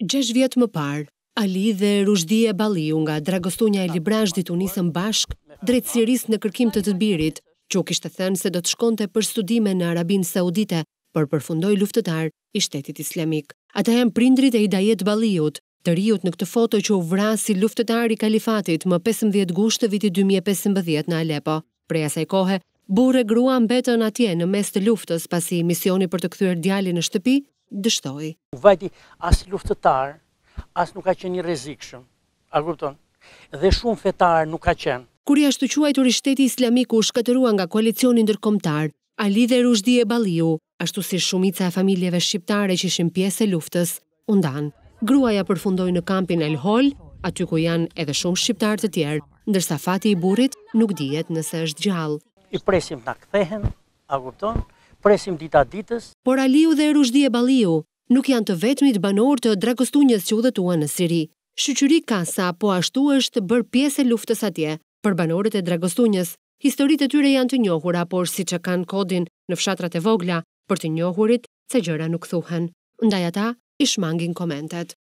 Gjesh vjetë më parë, Ali dhe Rushdie Baliu nga Dragostunja e Librash u nisën bashk drejtësirisë në kërkim të të birit, që u kishtë thënë se do të shkonte për studime në Arabin Saudite për përfundoj luftetar i shtetit islamik. Ata janë prindrit e dajet Baliut, të riut në këtë foto që u vra si luftetar i kalifatit më 15 gusht të vitit 2015 në Alepo. Preja saj kohe, bure grua mbetën atje në mes të luftës pasi misioni për të këthyrë djali në shtëpi dështoj. Vajti asë luftëtar, asë nuk ka qenë një rezikëshëm, a gupton, dhe shumë fetar nuk ka qenë. Kur i ashtu i të rishteti islamiku u shkaterua nga koalicionin ndërkomtar, Ali dhe Rushdi e Baliu, ashtu si shumica e familjeve shqiptare që ishin pjesë e luftës, undan. Gruaja përfundoj në kampin El Hol, aty ku janë edhe shumë shqiptarë të tjerë, ndërsa fati i burit nuk dijet nëse është gjallë. I presim të këthehen, a gupton, presim dita ditës. Por Aliu dhe Rushdie Baliu nuk janë të vetmit banor të dragostunjës që udhëtuan në Siri. Shqyri sa, po ashtu është bërë pjesë e luftës atje për banorët e dragostunjës. Historit e tyre janë të njohura, por si që kanë kodin në fshatrat e vogla, për të njohurit se gjëra nuk thuhen. Ndaj ata, ishmangin komentet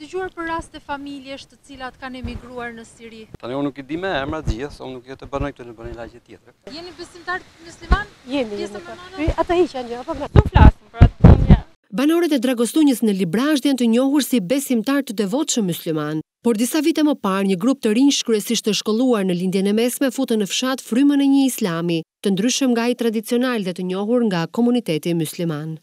dëgjuar për rast e familjesht të cilat kanë emigruar në Siri? Tani, unë nuk i di me emra të gjithë, unë nuk i të bërë në këtë në bërë një lajqe tjetër. Jeni besimtar musliman? Jeni, jeni. Ata i që janë gjithë, apo me? Nuk flasim, për atë Banorët e dragostunjës në Librash janë të njohur si besimtar të devotshëm musliman, por disa vite më parë një grup të rinj kryesisht të shkolluar në lindjen e mesme futën në fshat frymën e një islami, të ndryshëm nga ai tradicional dhe të njohur nga komuniteti musliman.